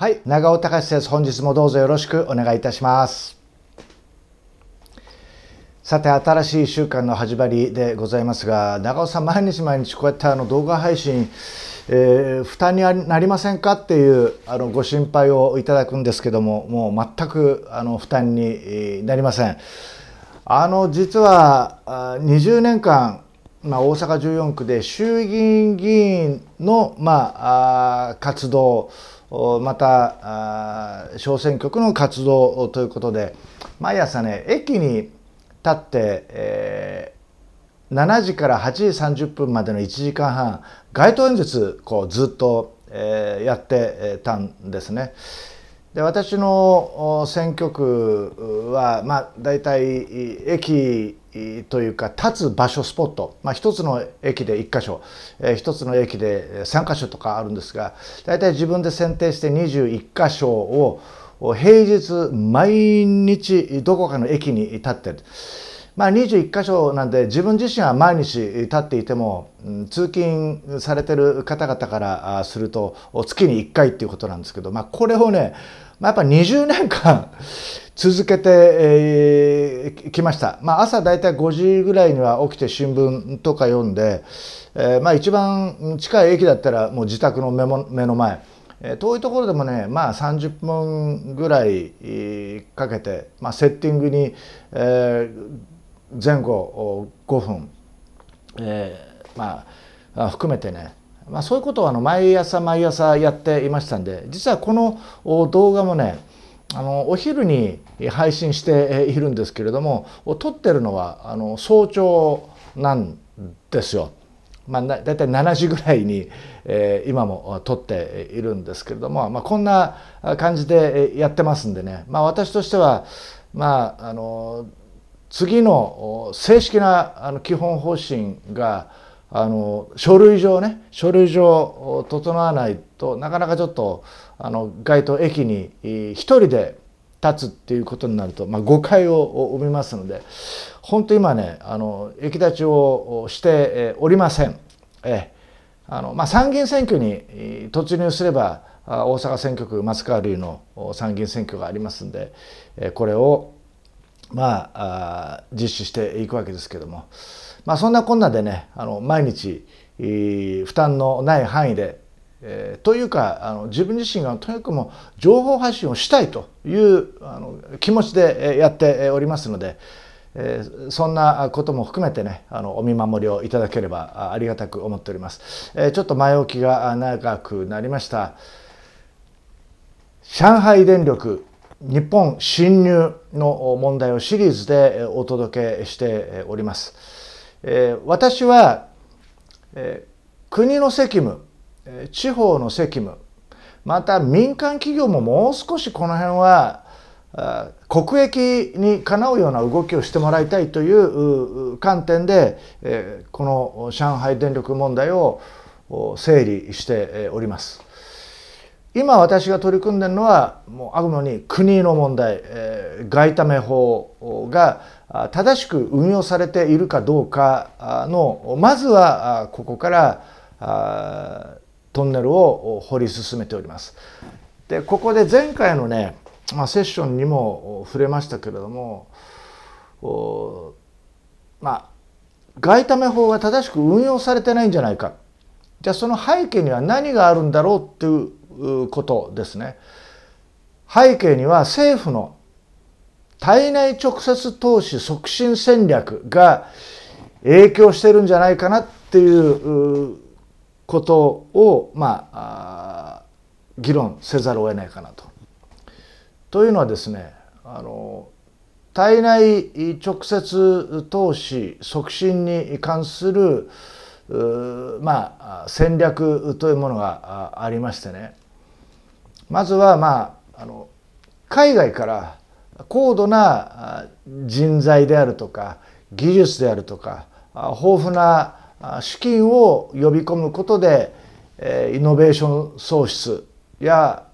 はい、長尾隆です。本日もどうぞよろしくお願いいたします。さて、新しい週間の始まりでございますが、長尾さん、毎日毎日こうやってあの動画配信、えー、負担になりませんかっていうあのご心配をいただくんですけども、もう全くあの負担になりません。あの実は20年間まあ、大阪14区で衆議院議員の、まあ、活動また小選挙区の活動ということで毎朝ね駅に立って、えー、7時から8時30分までの1時間半街頭演説こうずっと、えー、やってたんですね。で私の選挙区は、まあ、大体駅というか立つ場所スポット、まあ、一つの駅で1箇所、えー、つの駅で3箇所とかあるんですが大体自分で選定して21箇所を平日毎日どこかの駅に立ってる。まあ、21箇所なんで自分自身は毎日立っていても、通勤されてる方々からすると月に1回っていうことなんですけど、まあ、これをね、まあ、やっぱ20年間 続けて、きました、まあ、朝大体5時ぐらいには起きて新聞とか読んで、えー、まあ、一番近い駅だったらもう自宅の目も目の前。遠いところでもね、まあ、30分ぐらいかけて、まあ、セッティングに、えー、前後5分、えー、まあ含めてね、まあ、そういうことをあの毎朝毎朝やっていましたんで実はこの動画もねあのお昼に配信しているんですけれども撮ってるのはあの早朝なんですよ。まあ、だいたい7時ぐらいに、えー、今も撮っているんですけれども、まあ、こんな感じでやってますんでね、まあ、私としては、まあ、あの次の正式な基本方針があの書類上ね書類上整わないとなかなかちょっとあの街頭駅に一人で立つっていうことになると、まあ、誤解を生みますので本当今ねあの駅立ちをしておりません。えあのまあ、参議院選挙に突入すれば大阪選挙区松川流の参議院選挙がありますんでこれをまあ、実施していくわけですけども、まあ、そんなこんなでねあの毎日、負担のない範囲で、えー、というかあの自分自身がとにかくも情報発信をしたいというあの気持ちでやっておりますので、えー、そんなことも含めてねあのお見守りをいただければありがたく思っております。えー、ちょっと前置きが長くなりました。上海電力日本侵入の問題をシリーズでお届けしております。私は国の責務、地方の責務、また民間企業ももう少しこの辺は国益にかなうような動きをしてもらいたいという観点でこの上海電力問題を整理しております。今私が取り組んでるのはもうあくまに国の問題、えー、外為法が正しく運用されているかどうかのまずはここからトンネルを掘り進めております。でここで前回のね、まあ、セッションにも触れましたけれどもまあ外為法が正しく運用されてないんじゃないかじゃあその背景には何があるんだろうっていうことですね。背景には政府の体内直接投資促進戦略が影響してるんじゃないかなっていうことを、まあ、議論せざるを得ないかなと。というのはですねあの体内直接投資促進に関するまあ、戦略というものがありましてねまずは、まあ、あの海外から高度な人材であるとか技術であるとか豊富な資金を呼び込むことでイノベーション創出や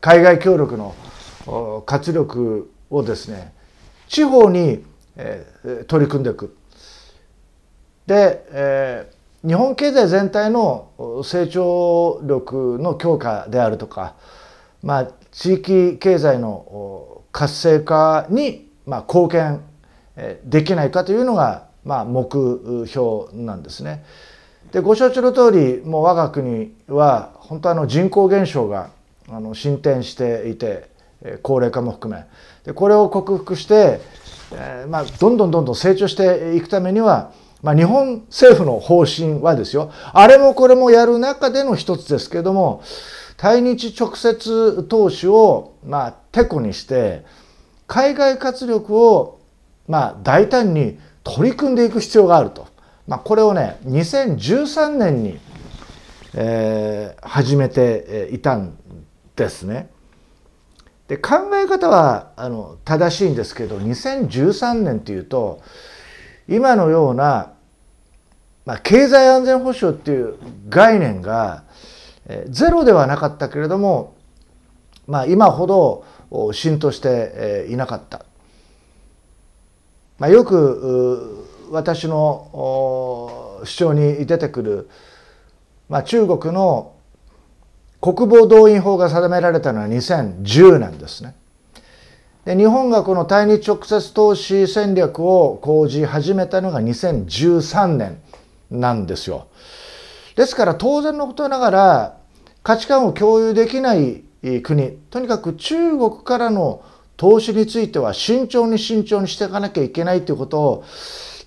海外協力の活力をですね地方に取り組んでいく。で、え日本経済全体の成長力の強化であるとか、まあ、地域経済の活性化に、まあ、貢献できないかというのが、まあ、目標なんですね。でご承知の通りもう我が国は本当あの人口減少があの進展していて高齢化も含めでこれを克服して、えーまあ、どんどんどんどん成長していくためにはまあ、日本政府の方針はですよ、あれもこれもやる中での一つですけども、対日直接投資を、まあ、てこにして、海外活力を、まあ、大胆に取り組んでいく必要があると。まあ、これをね、2013年に、えー、始めていたんですね。で考え方はあの正しいんですけど2013年っていうと今のようなまあ、経済安全保障っていう概念が、えー、ゼロではなかったけれども、まあ、今ほど浸透して、えー、いなかった。まあ、よく私の主張に出てくる、まあ、中国の国防動員法が定められたのは2010年ですね。で日本がこの対日直接投資戦略を講じ始めたのが2013年なんですよ。ですから当然のことながら価値観を共有できない国とにかく中国からの投資については慎重に慎重にしていかなきゃいけないということを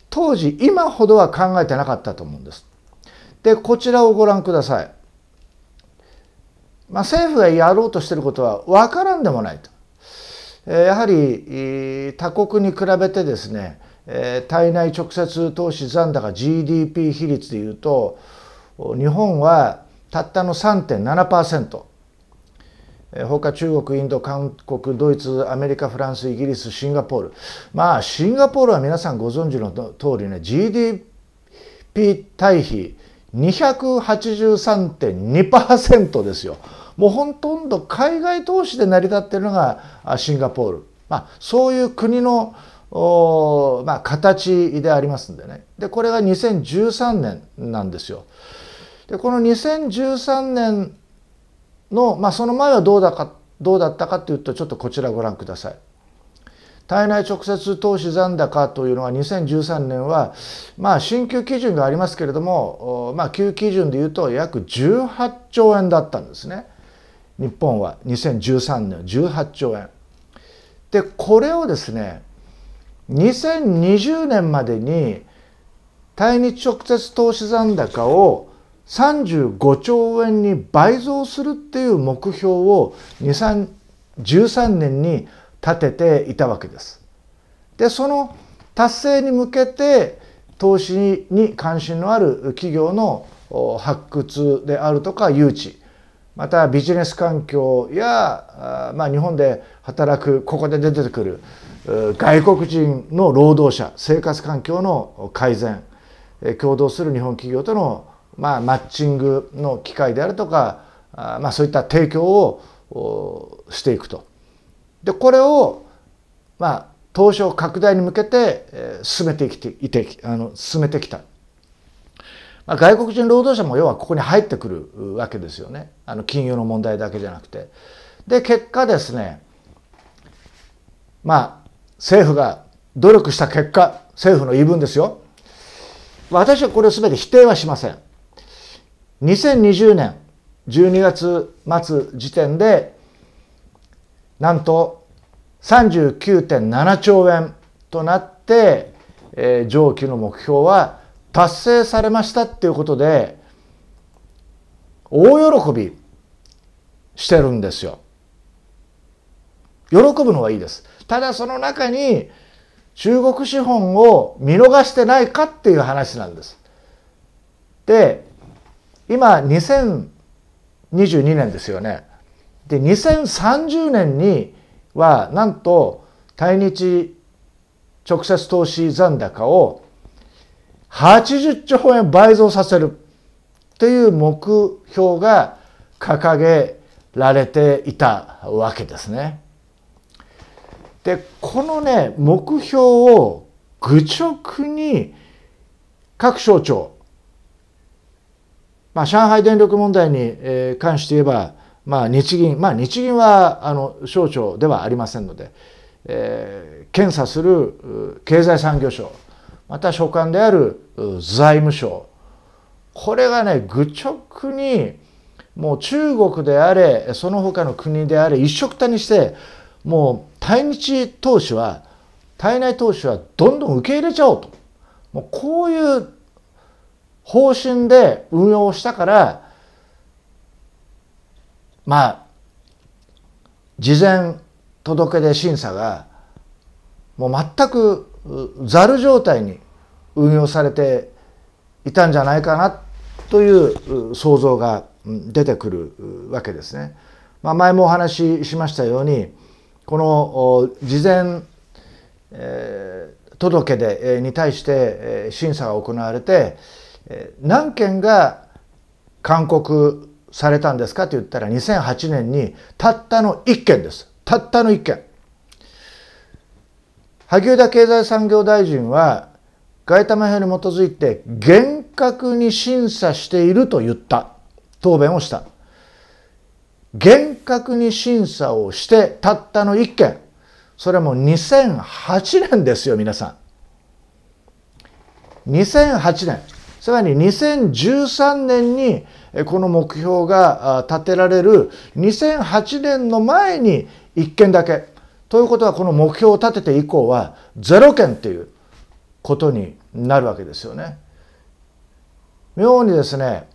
当時今ほどは考えてなかったと思うんです。でこちらをご覧ください。まあ、政府がやろうとしてることは分からんでもないと。やはり他国に比べてですねえー、体内直接投資残高 GDP 比率でいうと日本はたったの3.7%、えー、他中国インド韓国ドイツアメリカフランスイギリスシンガポールまあシンガポールは皆さんご存知の通りね GDP 対比283.2%ですよ。もうほとんど海外投資で成り立っているのがシンガポール、まあ、そういう国のまあ、形でありますんでねでこれが2013年なんですよ。でこの2013年の、まあ、その前はどうだかどうだったかというとちょっとこちらご覧ください。体内直接投資残高というのは2013年は、まあ、新旧基準がありますけれども、まあ、旧基準でいうと約18兆円だったんですね日本は2013年18兆円。でこれをですね2020年までに対日直接投資残高を35兆円に倍増するっていう目標を2013年に立てていたわけです。でその達成に向けて投資に関心のある企業の発掘であるとか誘致またビジネス環境や、まあ、日本で働くここで出てくる外国人の労働者生活環境の改善共同する日本企業との、まあ、マッチングの機会であるとかあ、まあ、そういった提供をしていくと。でこれを、まあ、投資を拡大に向けて、え進めてきていてあの進めてきた。まあ、外国人労働者も要はここに入ってくるわけですよね。あの金融の問題だけじゃなくて。で結果ですねまあ政府が努力した結果、政府の言い分ですよ。私はこれを全て否定はしません。2020年12月末時点で、なんと39.7兆円となって、えー、上記の目標は達成されましたっていうことで、大喜びしてるんですよ。喜ぶのはいいです。ただその中に中国資本を見逃してないかっていう話なんです。で今2022年ですよね。で2030年にはなんと対日直接投資残高を80兆円倍増させるっていう目標が掲げられていたわけですね。でこのね目標を愚直に各省庁、まあ、上海電力問題に関して言えば、まあ、日銀、まあ、日銀はあの省庁ではありませんので、えー、検査する経済産業省また所管である財務省これがね愚直にもう中国であれその他の国であれ一緒くたにしてもう対日投資は対内投資はどんどん受け入れちゃおうともうこういう方針で運用したからまあ事前届け出審査がもう全くざる状態に運用されていたんじゃないかなという想像が出てくるわけですね。まあ、前もお話ししましたようにこの事前、え届け出に対して審査が行われて何件が勧告されたんですかと言ったら2008年にたったの1件ですたったの1件萩生田経済産業大臣は外為法に基づいて厳格に審査していると言った答弁をした厳格に審査をしてたったの1件それも2008年ですよ皆さん2008年さらに2013年にこの目標が立てられる2008年の前に1件だけということはこの目標を立てて以降は0件ということになるわけですよね。妙にですね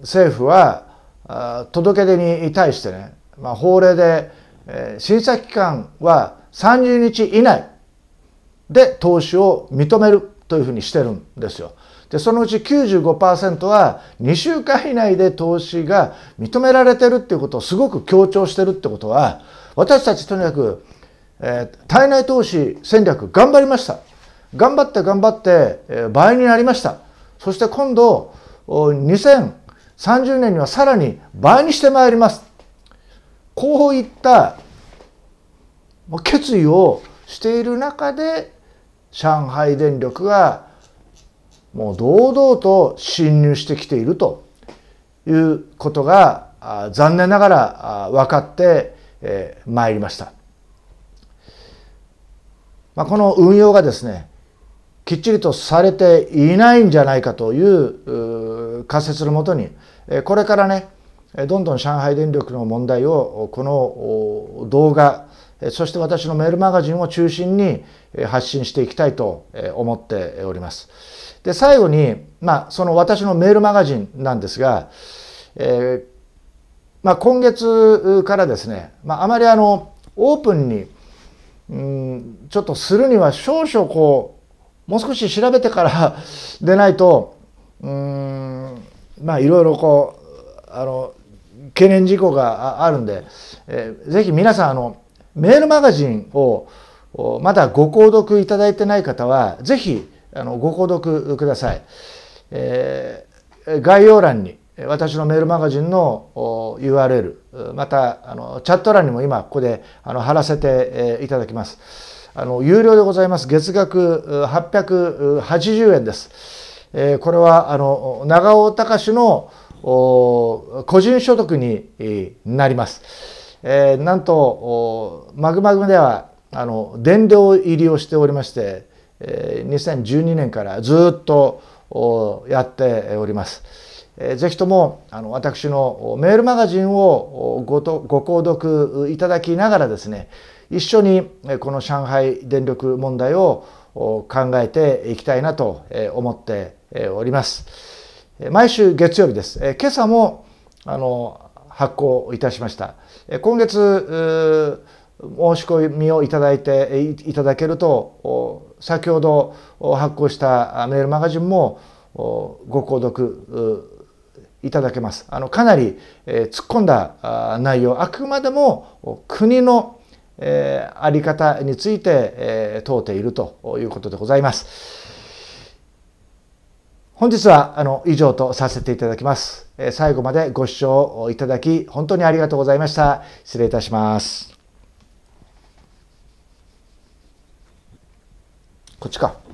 政府は届け出に対してね、まあ、法令で、えー、審査期間は30日以内で投資を認めるというふうにしてるんですよ。で、そのうち95%は2週間以内で投資が認められてるっていうことをすごく強調してるってことは、私たちとにかく、えー、体内投資戦略頑張りました。頑張って頑張って、えー、倍になりました。そして今度、2000 30年にはさらに倍にしてまいりますこういった決意をしている中で上海電力がもう堂々と侵入してきているということが残念ながら分かってまいりました。まあ、この運用がですねきっちりとされていないんじゃないかという仮説のもとにこれからねどんどん上海電力の問題をこの動画そして私のメールマガジンを中心に発信していきたいと思っております。で最後に、まあ、その私のメールマガジンなんですが、えー、まあ、今月からですね、まあ、あまりあのオープンに、うん、ちょっとするには少々こうもう少し調べてから でないとうんまあいろいろこうあの懸念事項があるんで、えー、ぜひ皆さんあのメールマガジンをまだご購読いただいてない方はぜひあのご購読ください、えー、概要欄に私のメールマガジンの URL またあのチャット欄にも今ここであの貼らせていただきますあの有料でございます月額880円ですえー、これはあの長尾隆の個人所得になります。えー、なんとマグマグではあの電動入りをしておりまして、えー、2012年からずっとやっております。えー、ぜひともあの私のメールマガジンをごとご購読いただきながらですね一緒にこの上海電力問題を考えていきたいなと思っております。毎週月曜日です。今朝もあの発行いたしました。今月申し込みをいただいていただけると先ほど発行したメールマガジンもご購読いただけます。あのかなり、えー、突っ込んだ内容、あくまでも国の、えー、あり方について、えー、問うているということでございます。本日はあの以上とさせていただきます。最後までご視聴いただき本当にありがとうございました。失礼いたします。こっちか。